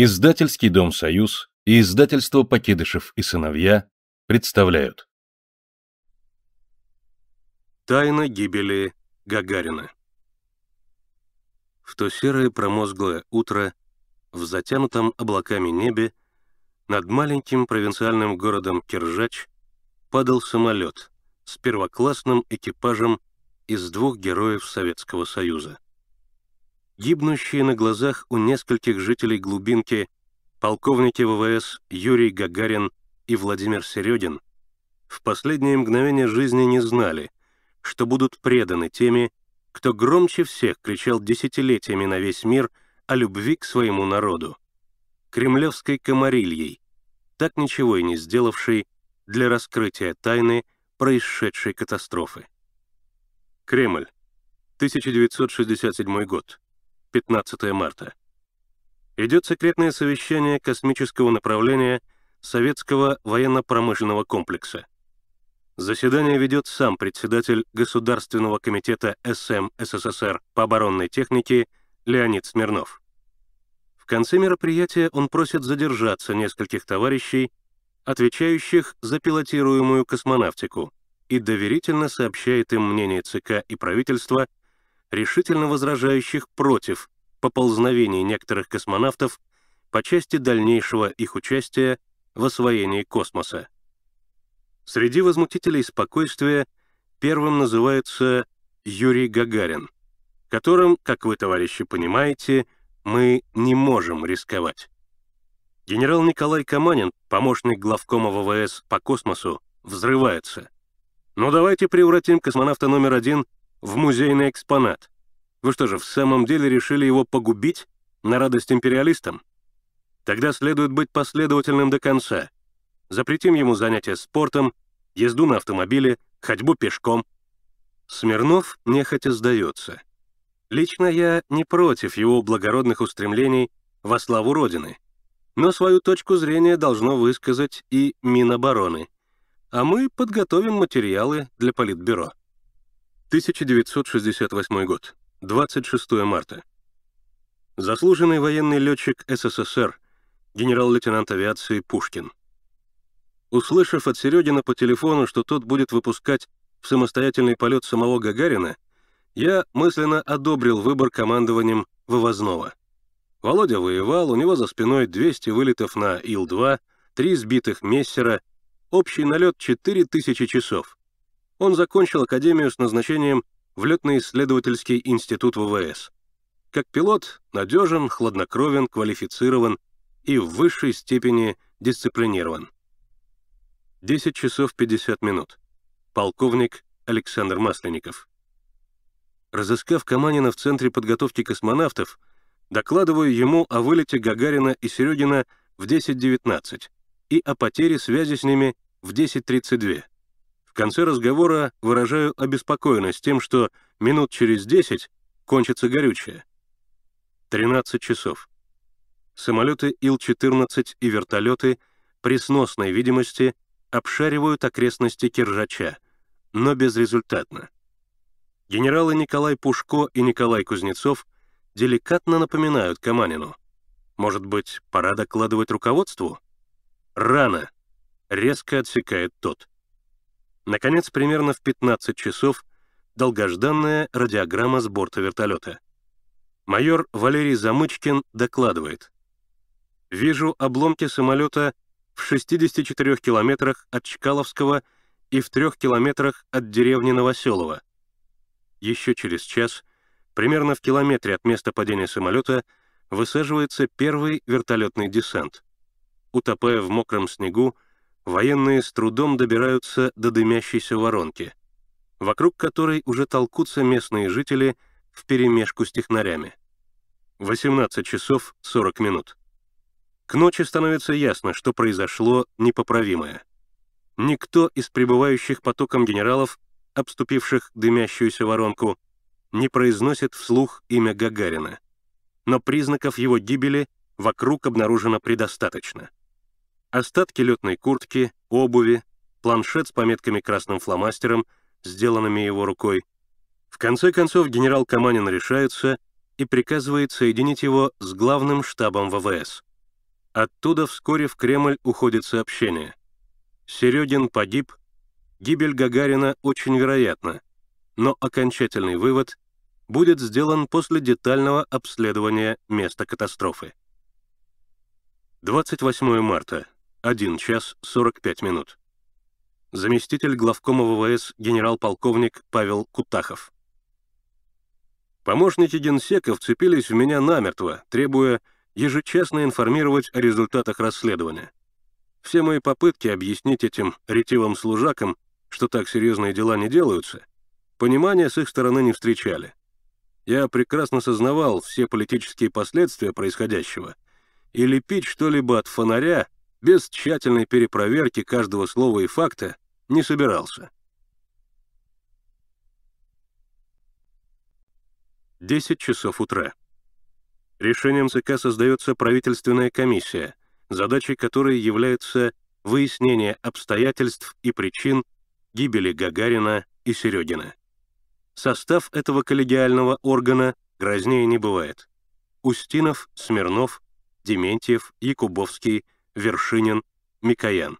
Издательский дом «Союз» и издательство «Покидышев и сыновья» представляют. Тайна гибели Гагарина В то серое промозглое утро, в затянутом облаками небе, над маленьким провинциальным городом Киржач падал самолет с первоклассным экипажем из двух героев Советского Союза гибнущие на глазах у нескольких жителей глубинки полковники ВВС Юрий Гагарин и Владимир Середин в последние мгновения жизни не знали, что будут преданы теми, кто громче всех кричал десятилетиями на весь мир о любви к своему народу. Кремлевской комарильей, так ничего и не сделавшей для раскрытия тайны происшедшей катастрофы. Кремль, 1967 год. 15 марта. Идет секретное совещание космического направления Советского военно-промышленного комплекса. Заседание ведет сам председатель Государственного комитета СМ СССР по оборонной технике Леонид Смирнов. В конце мероприятия он просит задержаться нескольких товарищей, отвечающих за пилотируемую космонавтику, и доверительно сообщает им мнение ЦК и правительства решительно возражающих против поползновений некоторых космонавтов по части дальнейшего их участия в освоении космоса. Среди возмутителей спокойствия первым называется Юрий Гагарин, которым, как вы, товарищи, понимаете, мы не можем рисковать. Генерал Николай Каманин, помощник главкома ВВС по космосу, взрывается. Но «Ну, давайте превратим космонавта номер один в музейный экспонат. Вы что же, в самом деле решили его погубить на радость империалистам? Тогда следует быть последовательным до конца. Запретим ему занятия спортом, езду на автомобиле, ходьбу пешком. Смирнов нехотя сдается. Лично я не против его благородных устремлений во славу Родины, но свою точку зрения должно высказать и Минобороны. А мы подготовим материалы для Политбюро. 1968 год. 26 марта. Заслуженный военный летчик СССР, генерал-лейтенант авиации Пушкин. Услышав от Середина по телефону, что тот будет выпускать в самостоятельный полет самого Гагарина, я мысленно одобрил выбор командованием Вывозного. Володя воевал, у него за спиной 200 вылетов на Ил-2, 3 сбитых Мессера, общий налет 4000 часов он закончил академию с назначением в летно-исследовательский институт ВВС. Как пилот надежен, хладнокровен, квалифицирован и в высшей степени дисциплинирован. 10 часов 50 минут. Полковник Александр Масленников. Разыскав Каманина в Центре подготовки космонавтов, докладываю ему о вылете Гагарина и Серегина в 10.19 и о потере связи с ними в 10.32 конце разговора выражаю обеспокоенность тем, что минут через десять кончится горючее. 13 часов. Самолеты Ил-14 и вертолеты при сносной видимости обшаривают окрестности Киржача, но безрезультатно. Генералы Николай Пушко и Николай Кузнецов деликатно напоминают Каманину. Может быть, пора докладывать руководству? Рано, резко отсекает тот. Наконец, примерно в 15 часов, долгожданная радиограмма с борта вертолета. Майор Валерий Замычкин докладывает. «Вижу обломки самолета в 64 километрах от Чкаловского и в 3 километрах от деревни Новоселова. Еще через час, примерно в километре от места падения самолета, высаживается первый вертолетный десант. Утопая в мокром снегу, военные с трудом добираются до дымящейся воронки, вокруг которой уже толкутся местные жители в перемешку с технарями. 18 часов 40 минут. К ночи становится ясно, что произошло непоправимое. Никто из прибывающих потоком генералов, обступивших дымящуюся воронку, не произносит вслух имя Гагарина. Но признаков его гибели вокруг обнаружено предостаточно — Остатки летной куртки, обуви, планшет с пометками красным фломастером, сделанными его рукой. В конце концов генерал Каманин решается и приказывает соединить его с главным штабом ВВС. Оттуда вскоре в Кремль уходит сообщение. Серегин погиб, гибель Гагарина очень вероятна, но окончательный вывод будет сделан после детального обследования места катастрофы. 28 марта 1 час 45 минут. Заместитель главкома ВВС генерал-полковник Павел Кутахов. Помощники генсека вцепились в меня намертво, требуя ежечасно информировать о результатах расследования. Все мои попытки объяснить этим ретивым служакам, что так серьезные дела не делаются, понимания с их стороны не встречали. Я прекрасно сознавал все политические последствия происходящего, и лепить что-либо от фонаря — без тщательной перепроверки каждого слова и факта не собирался. 10 часов утра. Решением ЦК создается правительственная комиссия, задачей которой является выяснение обстоятельств и причин гибели Гагарина и Серегина. Состав этого коллегиального органа грознее не бывает. Устинов, Смирнов, Дементьев, Якубовский — Вершинин, Микоян.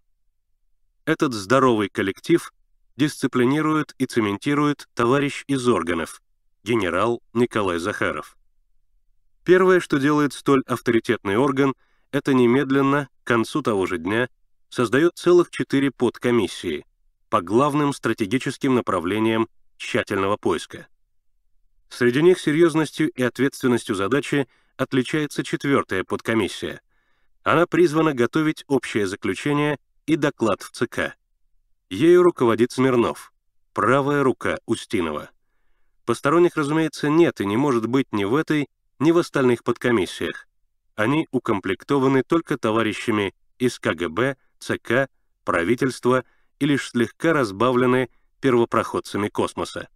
Этот здоровый коллектив дисциплинирует и цементирует товарищ из органов, генерал Николай Захаров. Первое, что делает столь авторитетный орган, это немедленно, к концу того же дня, создает целых четыре подкомиссии по главным стратегическим направлениям тщательного поиска. Среди них серьезностью и ответственностью задачи отличается четвертая подкомиссия она призвана готовить общее заключение и доклад в ЦК. Ею руководит Смирнов, правая рука Устинова. Посторонних, разумеется, нет и не может быть ни в этой, ни в остальных подкомиссиях. Они укомплектованы только товарищами из КГБ, ЦК, правительства и лишь слегка разбавлены первопроходцами космоса.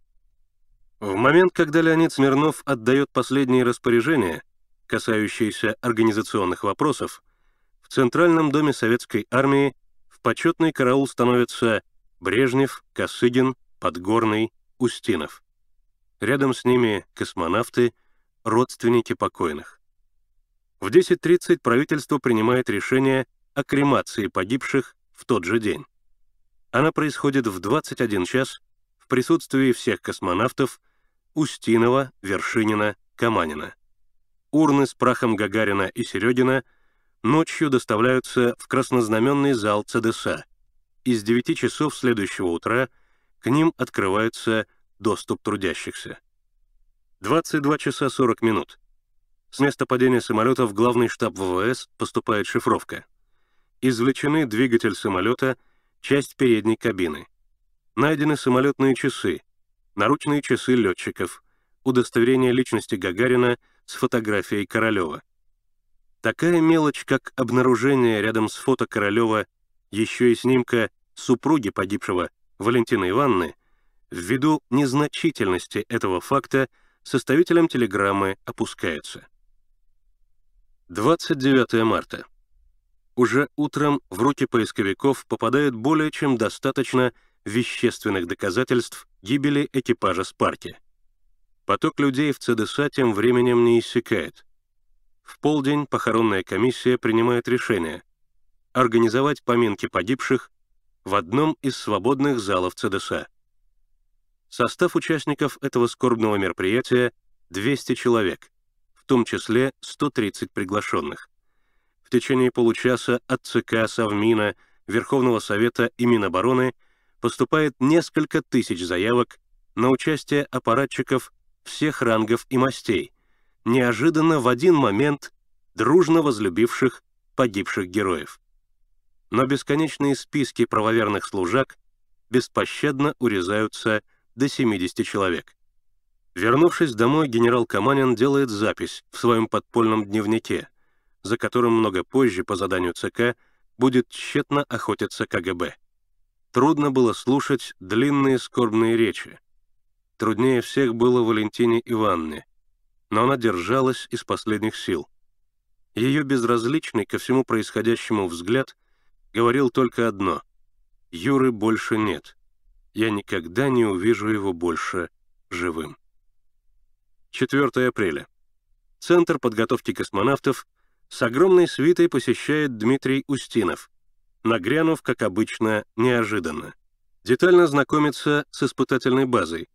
В момент, когда Леонид Смирнов отдает последние распоряжения, касающиеся организационных вопросов, в Центральном доме Советской Армии в почетный караул становятся Брежнев, Косыгин, Подгорный, Устинов. Рядом с ними космонавты, родственники покойных. В 10.30 правительство принимает решение о кремации погибших в тот же день. Она происходит в 21 час в присутствии всех космонавтов Устинова, Вершинина, Каманина. Урны с прахом Гагарина и Середина ночью доставляются в краснознаменный зал ЦДСА. Из с 9 часов следующего утра к ним открывается доступ трудящихся. 22 часа 40 минут. С места падения самолета в главный штаб ВВС поступает шифровка. Извлечены двигатель самолета, часть передней кабины. Найдены самолетные часы, наручные часы летчиков, удостоверение личности Гагарина с фотографией Королева — Такая мелочь, как обнаружение рядом с фото Королева еще и снимка супруги погибшего Валентины Ивановны, ввиду незначительности этого факта составителем телеграммы опускается. 29 марта. Уже утром в руки поисковиков попадает более чем достаточно вещественных доказательств гибели экипажа Спарки. Поток людей в ЦДСА тем временем не иссякает. В полдень похоронная комиссия принимает решение организовать поминки погибших в одном из свободных залов ЦДСА. Состав участников этого скорбного мероприятия — 200 человек, в том числе 130 приглашенных. В течение получаса от ЦК, Совмина, Верховного Совета и Минобороны поступает несколько тысяч заявок на участие аппаратчиков всех рангов и мастей, неожиданно в один момент дружно возлюбивших погибших героев. Но бесконечные списки правоверных служак беспощадно урезаются до 70 человек. Вернувшись домой, генерал Каманин делает запись в своем подпольном дневнике, за которым много позже по заданию ЦК будет тщетно охотиться КГБ. Трудно было слушать длинные скорбные речи. Труднее всех было Валентине Ивановне, но она держалась из последних сил. Ее безразличный ко всему происходящему взгляд говорил только одно — «Юры больше нет. Я никогда не увижу его больше живым». 4 апреля. Центр подготовки космонавтов с огромной свитой посещает Дмитрий Устинов, нагрянув, как обычно, неожиданно. Детально знакомится с испытательной базой,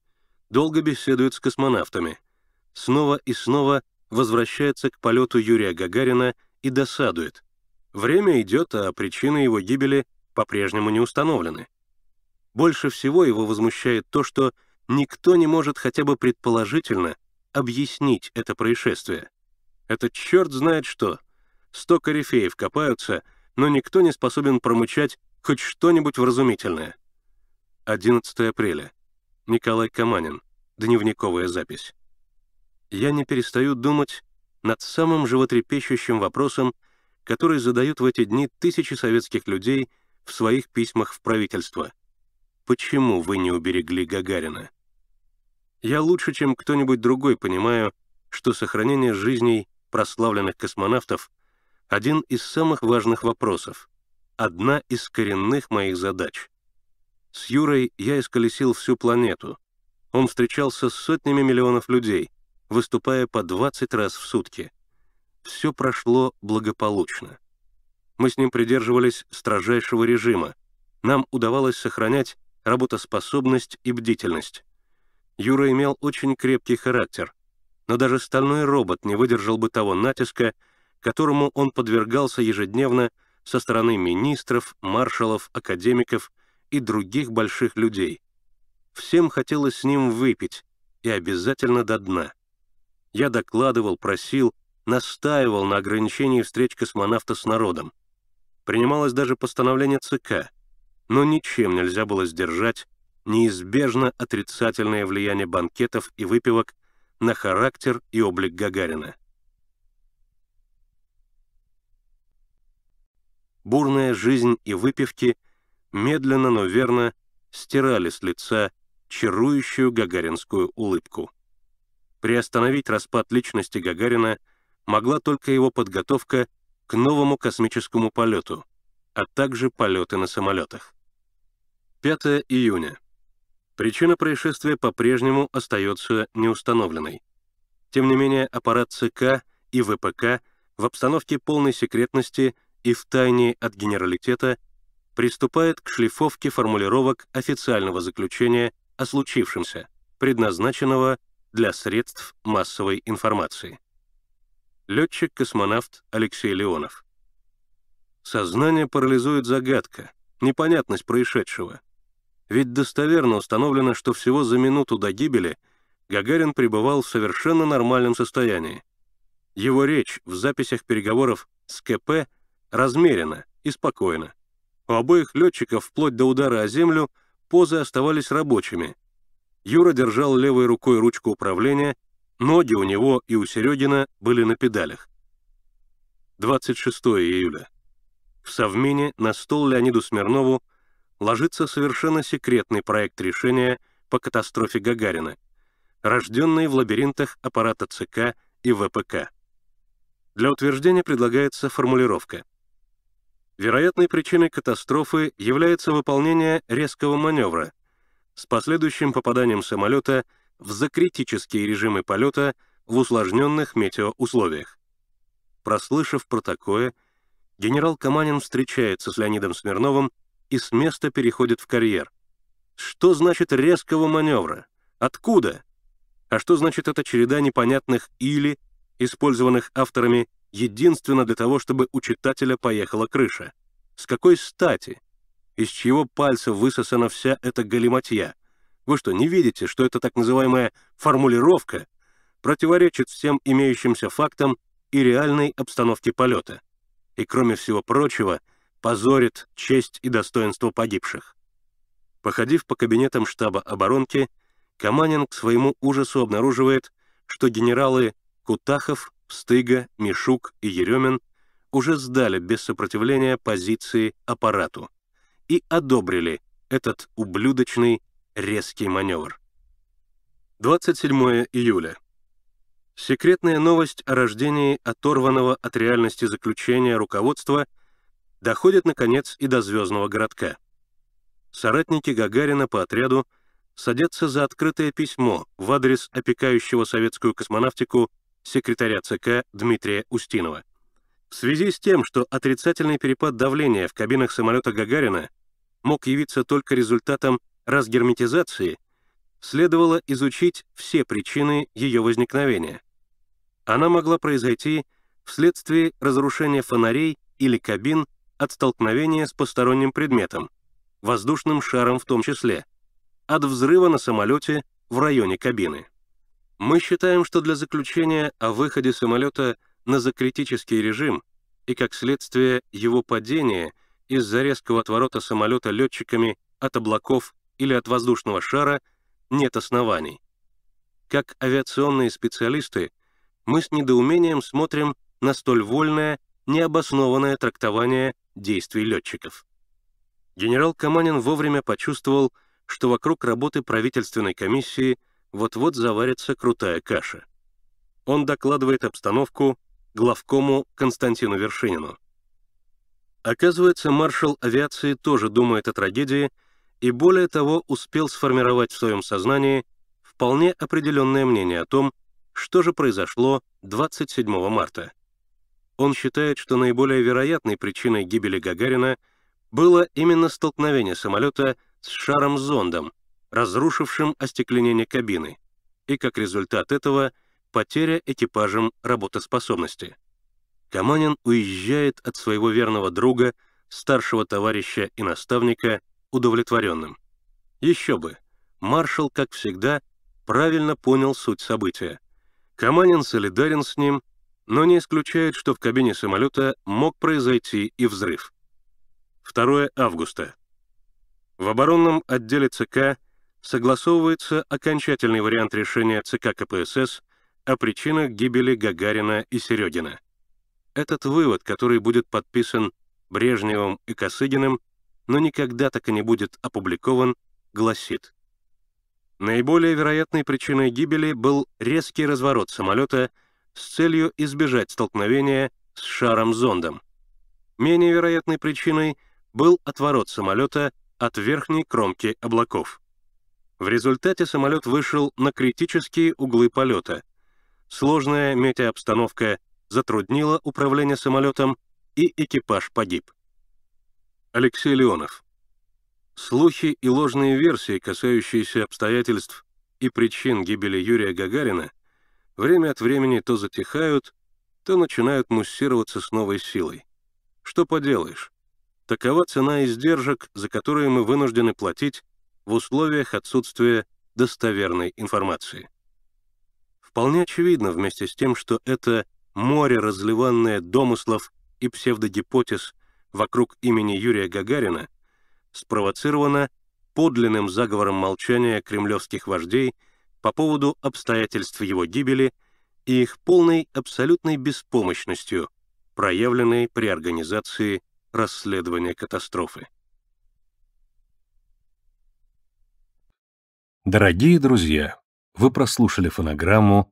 долго беседует с космонавтами — снова и снова возвращается к полету Юрия Гагарина и досадует. Время идет, а причины его гибели по-прежнему не установлены. Больше всего его возмущает то, что никто не может хотя бы предположительно объяснить это происшествие. Этот черт знает что. Сто корифеев копаются, но никто не способен промучать хоть что-нибудь вразумительное. 11 апреля. Николай Каманин. Дневниковая запись я не перестаю думать над самым животрепещущим вопросом, который задают в эти дни тысячи советских людей в своих письмах в правительство. Почему вы не уберегли Гагарина? Я лучше, чем кто-нибудь другой понимаю, что сохранение жизней прославленных космонавтов — один из самых важных вопросов, одна из коренных моих задач. С Юрой я исколесил всю планету. Он встречался с сотнями миллионов людей — выступая по 20 раз в сутки. Все прошло благополучно. Мы с ним придерживались строжайшего режима. Нам удавалось сохранять работоспособность и бдительность. Юра имел очень крепкий характер, но даже стальной робот не выдержал бы того натиска, которому он подвергался ежедневно со стороны министров, маршалов, академиков и других больших людей. Всем хотелось с ним выпить, и обязательно до дна. Я докладывал, просил, настаивал на ограничении встреч космонавта с народом. Принималось даже постановление ЦК, но ничем нельзя было сдержать неизбежно отрицательное влияние банкетов и выпивок на характер и облик Гагарина. Бурная жизнь и выпивки медленно, но верно стирали с лица чарующую гагаринскую улыбку. Приостановить распад личности Гагарина могла только его подготовка к новому космическому полету, а также полеты на самолетах. 5 июня. Причина происшествия по-прежнему остается неустановленной. Тем не менее, аппарат ЦК и ВПК в обстановке полной секретности и в тайне от генералитета приступает к шлифовке формулировок официального заключения о случившемся, предназначенного для средств массовой информации. Летчик-космонавт Алексей Леонов. Сознание парализует загадка, непонятность происшедшего. Ведь достоверно установлено, что всего за минуту до гибели Гагарин пребывал в совершенно нормальном состоянии. Его речь в записях переговоров с КП размерена и спокойна. У обоих летчиков вплоть до удара о землю позы оставались рабочими — Юра держал левой рукой ручку управления, ноги у него и у Середина были на педалях. 26 июля. В Совмине на стол Леониду Смирнову ложится совершенно секретный проект решения по катастрофе Гагарина, рожденный в лабиринтах аппарата ЦК и ВПК. Для утверждения предлагается формулировка. Вероятной причиной катастрофы является выполнение резкого маневра, с последующим попаданием самолета в закритические режимы полета в усложненных метеоусловиях. Прослышав про такое, генерал Каманин встречается с Леонидом Смирновым и с места переходит в карьер. Что значит резкого маневра? Откуда? А что значит эта череда непонятных «или», использованных авторами единственно для того, чтобы у читателя поехала крыша? С какой стати? из чьего пальца высосана вся эта галиматья. Вы что, не видите, что эта так называемая формулировка противоречит всем имеющимся фактам и реальной обстановке полета? И, кроме всего прочего, позорит честь и достоинство погибших. Походив по кабинетам штаба оборонки, Каманин к своему ужасу обнаруживает, что генералы Кутахов, Стыга, Мишук и Еремин уже сдали без сопротивления позиции аппарату и одобрили этот ублюдочный резкий маневр. 27 июля. Секретная новость о рождении оторванного от реальности заключения руководства доходит, наконец, и до звездного городка. Соратники Гагарина по отряду садятся за открытое письмо в адрес опекающего советскую космонавтику секретаря ЦК Дмитрия Устинова. В связи с тем, что отрицательный перепад давления в кабинах самолета Гагарина мог явиться только результатом разгерметизации, следовало изучить все причины ее возникновения. Она могла произойти вследствие разрушения фонарей или кабин от столкновения с посторонним предметом, воздушным шаром в том числе, от взрыва на самолете в районе кабины. Мы считаем, что для заключения о выходе самолета на закритический режим и, как следствие, его падения из-за резкого отворота самолета летчиками от облаков или от воздушного шара нет оснований. Как авиационные специалисты, мы с недоумением смотрим на столь вольное, необоснованное трактование действий летчиков. Генерал Каманин вовремя почувствовал, что вокруг работы правительственной комиссии вот-вот заварится крутая каша. Он докладывает обстановку главкому Константину Вершинину. Оказывается, маршал авиации тоже думает о трагедии и, более того, успел сформировать в своем сознании вполне определенное мнение о том, что же произошло 27 марта. Он считает, что наиболее вероятной причиной гибели Гагарина было именно столкновение самолета с шаром-зондом, разрушившим остекленение кабины, и как результат этого потеря экипажем работоспособности. Каманин уезжает от своего верного друга, старшего товарища и наставника, удовлетворенным. Еще бы, маршал, как всегда, правильно понял суть события. Каманин солидарен с ним, но не исключает, что в кабине самолета мог произойти и взрыв. 2 августа. В оборонном отделе ЦК согласовывается окончательный вариант решения ЦК КПСС о причинах гибели Гагарина и Серегина. Этот вывод, который будет подписан Брежневым и Косыгиным, но никогда так и не будет опубликован, гласит. Наиболее вероятной причиной гибели был резкий разворот самолета с целью избежать столкновения с шаром-зондом. Менее вероятной причиной был отворот самолета от верхней кромки облаков. В результате самолет вышел на критические углы полета. Сложная метеообстановка затруднило управление самолетом, и экипаж погиб. Алексей Леонов. Слухи и ложные версии, касающиеся обстоятельств и причин гибели Юрия Гагарина, время от времени то затихают, то начинают муссироваться с новой силой. Что поделаешь? Такова цена издержек, за которые мы вынуждены платить в условиях отсутствия достоверной информации. Вполне очевидно вместе с тем, что это море, разливанное домыслов и псевдогипотез вокруг имени Юрия Гагарина, спровоцировано подлинным заговором молчания кремлевских вождей по поводу обстоятельств его гибели и их полной абсолютной беспомощностью, проявленной при организации расследования катастрофы. Дорогие друзья, вы прослушали фонограмму